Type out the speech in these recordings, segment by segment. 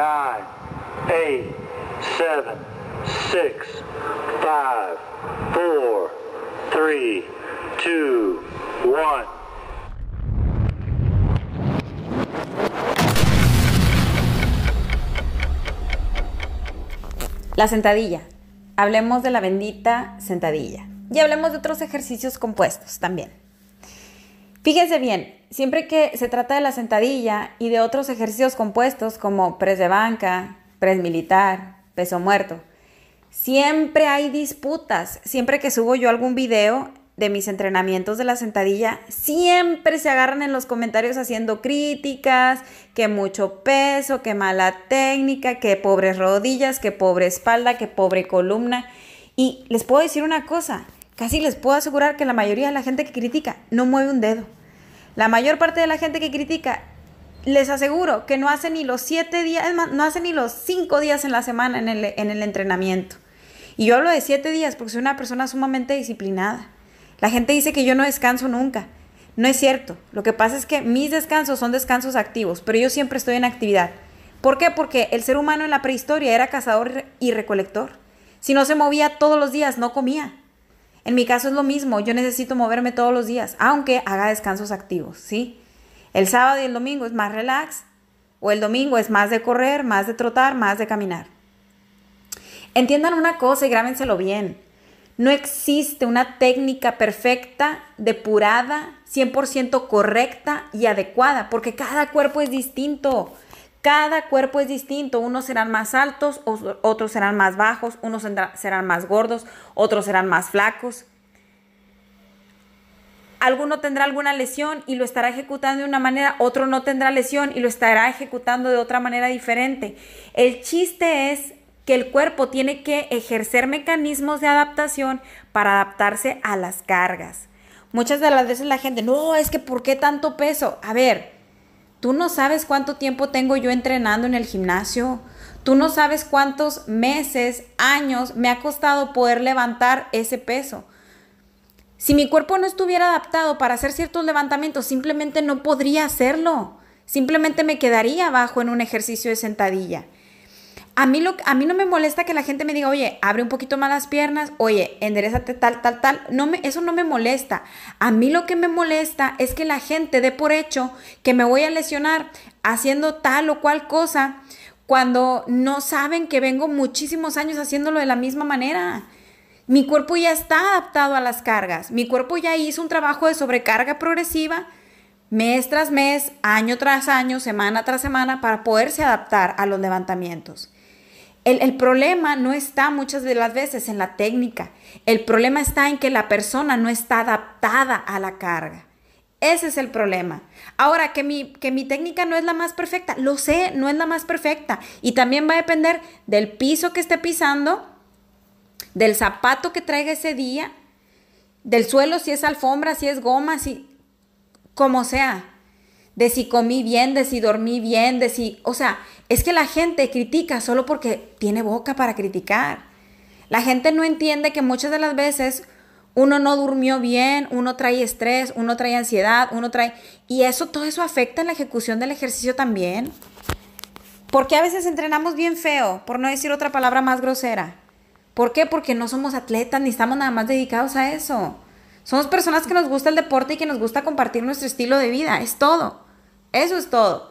nine, eight, seven, six, five, four, three, two, one. La sentadilla. Hablemos de la bendita sentadilla. Y hablemos de otros ejercicios compuestos también. Fíjense bien, siempre que se trata de la sentadilla y de otros ejercicios compuestos como press de banca, press militar, peso muerto, siempre hay disputas. Siempre que subo yo algún video de mis entrenamientos de la sentadilla, siempre se agarran en los comentarios haciendo críticas, que mucho peso, que mala técnica, que pobres rodillas, que pobre espalda, que pobre columna. Y les puedo decir una cosa, Casi les puedo asegurar que la mayoría de la gente que critica no mueve un dedo. La mayor parte de la gente que critica, les aseguro que no hace ni los siete días, no hace ni los cinco días en la semana en el, en el entrenamiento. Y yo hablo de siete días porque soy una persona sumamente disciplinada. La gente dice que yo no descanso nunca. No es cierto. Lo que pasa es que mis descansos son descansos activos, pero yo siempre estoy en actividad. ¿Por qué? Porque el ser humano en la prehistoria era cazador y recolector. Si no se movía todos los días, no comía. En mi caso es lo mismo, yo necesito moverme todos los días, aunque haga descansos activos, ¿sí? El sábado y el domingo es más relax, o el domingo es más de correr, más de trotar, más de caminar. Entiendan una cosa y grábenselo bien. No existe una técnica perfecta, depurada, 100% correcta y adecuada, porque cada cuerpo es distinto. Cada cuerpo es distinto, unos serán más altos, otros serán más bajos, unos serán más gordos, otros serán más flacos. Alguno tendrá alguna lesión y lo estará ejecutando de una manera, otro no tendrá lesión y lo estará ejecutando de otra manera diferente. El chiste es que el cuerpo tiene que ejercer mecanismos de adaptación para adaptarse a las cargas. Muchas de las veces la gente, no, es que ¿por qué tanto peso? A ver, Tú no sabes cuánto tiempo tengo yo entrenando en el gimnasio. Tú no sabes cuántos meses, años me ha costado poder levantar ese peso. Si mi cuerpo no estuviera adaptado para hacer ciertos levantamientos, simplemente no podría hacerlo. Simplemente me quedaría abajo en un ejercicio de sentadilla a mí, no me molesta que la gente me diga, oye, abre un poquito más las piernas, oye, enderezate tal, tal, tal. No eso no me molesta. A mí lo que me molesta es que la gente dé por hecho que me voy a lesionar haciendo tal o cual cosa cuando no saben que vengo muchísimos años haciéndolo de la misma manera. Mi cuerpo ya está adaptado a las cargas. Mi cuerpo ya hizo un trabajo de sobrecarga progresiva mes tras mes, año tras año, semana tras semana, para poderse adaptar a los levantamientos. El, problema no está muchas de las veces en la técnica. El problema está en que la persona no está adaptada a la carga. Ese es el problema. Ahora, que mi, que mi técnica no es la más perfecta, lo sé, no es la más perfecta. Y también va a depender del piso que esté pisando, del zapato que traiga ese día, del suelo, si es alfombra, si es goma, si como sea de si comí bien, de si dormí bien, de si... O sea, es que la gente critica solo porque tiene boca para criticar. La gente no entiende que muchas de las veces uno no durmió bien, uno trae estrés, uno trae ansiedad, uno trae... Y eso, todo eso afecta en la ejecución del ejercicio también. Porque a veces entrenamos bien feo, por no decir otra palabra más grosera. ¿Por qué? Porque no somos atletas ni estamos nada más dedicados a eso. Somos personas que nos gusta el deporte y que nos gusta compartir nuestro estilo de vida, es todo. Eso es todo.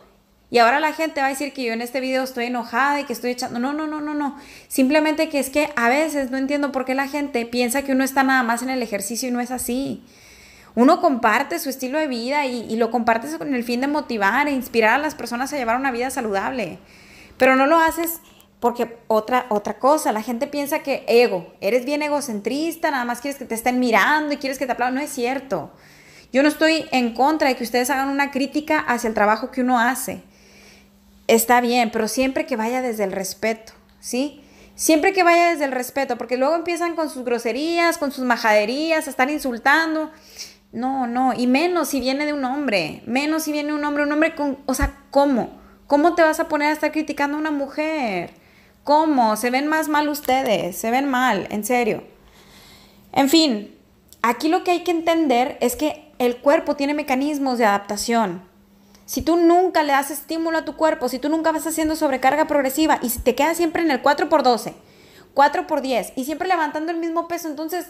Y ahora la gente va a decir que yo en este video estoy enojada y que estoy echando. No, no, no, no, no. Simplemente que es que a veces no entiendo por qué la gente piensa que uno está nada más en el ejercicio y no es así. Uno comparte su estilo de vida y, lo comparte con el fin de motivar e inspirar a las personas a llevar una vida saludable. Pero no lo haces porque otra, otra cosa, la gente piensa que ego, eres bien egocentrista, nada más quieres que te estén mirando y quieres que te aplaudan. No es cierto. Yo no estoy en contra de que ustedes hagan una crítica hacia el trabajo que uno hace. Está bien, pero siempre que vaya desde el respeto, ¿sí? Siempre que vaya desde el respeto, porque luego empiezan con sus groserías, con sus majaderías, a estar insultando. No, no, y menos si viene de un hombre, menos si viene un hombre, un hombre con, o sea, ¿cómo? ¿Cómo te vas a poner a estar criticando a una mujer? ¿Cómo? Se ven más mal ustedes, se ven mal, en serio. En fin, aquí lo que hay que entender es que el cuerpo tiene mecanismos de adaptación. Si tú nunca le das estímulo a tu cuerpo, si tú nunca vas haciendo sobrecarga progresiva y si te quedas siempre en el 4x12, 4x10 y siempre levantando el mismo peso, entonces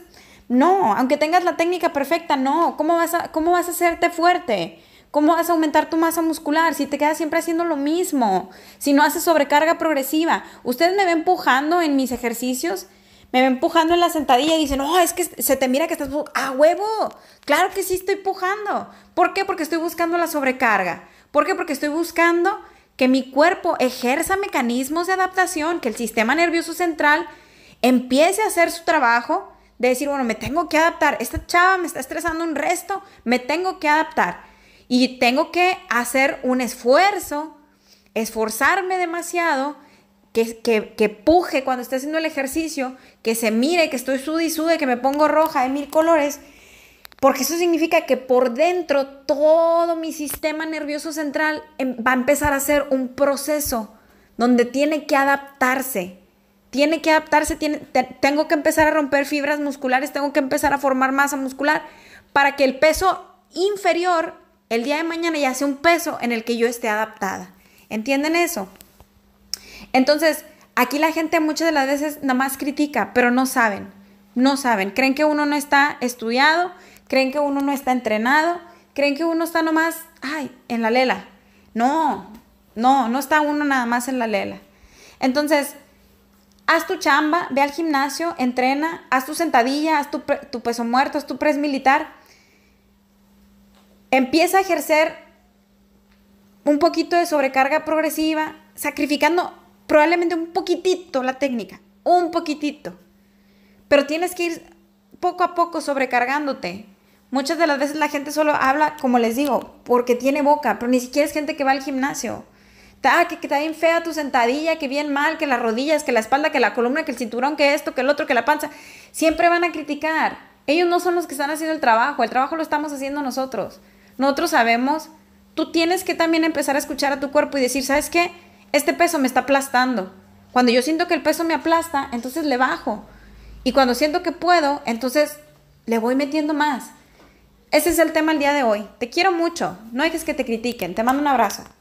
no, aunque tengas la técnica perfecta, no. ¿Cómo vas a, cómo vas a hacerte fuerte? ¿Cómo vas a aumentar tu masa muscular si te quedas siempre haciendo lo mismo? Si no haces sobrecarga progresiva. Ustedes me ven empujando en mis ejercicios me ven empujando en la sentadilla y dice, no, oh, es que se te mira que estás a ¡Ah, huevo. Claro que sí estoy empujando. ¿Por qué? Porque estoy buscando la sobrecarga. ¿Por qué? Porque estoy buscando que mi cuerpo ejerza mecanismos de adaptación, que el sistema nervioso central empiece a hacer su trabajo de decir, bueno, me tengo que adaptar. Esta chava me está estresando un resto, me tengo que adaptar. Y tengo que hacer un esfuerzo, esforzarme demasiado que, puje cuando esté haciendo el ejercicio, que se mire, que estoy sude y sude, que me pongo roja de mil colores, porque eso significa que por dentro todo mi sistema nervioso central em, va a empezar a hacer un proceso donde tiene que adaptarse. Tiene que adaptarse, tengo que empezar a romper fibras musculares, tengo que empezar a formar masa muscular para que el peso inferior el día de mañana ya sea un peso en el que yo esté adaptada. ¿Entienden eso? Entonces, aquí la gente muchas de las veces nada más critica, pero no saben, no saben. Creen que uno no está estudiado, creen que uno no está entrenado, creen que uno está nomás, ay, en la lela. No, no, no está uno nada más en la lela. Entonces, haz tu chamba, ve al gimnasio, entrena, haz tu sentadilla, haz tu, tu peso muerto, haz tu press militar. Empieza a ejercer un poquito de sobrecarga progresiva, sacrificando probablemente un poquitito la técnica, un poquitito. Pero tienes que ir poco a poco sobrecargándote. Muchas de las veces la gente solo habla, como les digo, porque tiene boca, pero ni siquiera es gente que va al gimnasio. Ta, que, que está bien fea tu sentadilla, que bien mal, que las rodillas, que la espalda, que la columna, que el cinturón, que esto, que el otro, que la panza. Siempre van a criticar. Ellos no son los que están haciendo el trabajo, el trabajo lo estamos haciendo nosotros. Nosotros sabemos, tú tienes que también empezar a escuchar a tu cuerpo y decir, ¿sabes qué? este peso me está aplastando. Cuando yo siento que el peso me aplasta, entonces le bajo. Y cuando siento que puedo, entonces le voy metiendo más. Ese es el tema el día de hoy. Te quiero mucho. No dejes que te critiquen. Te mando un abrazo.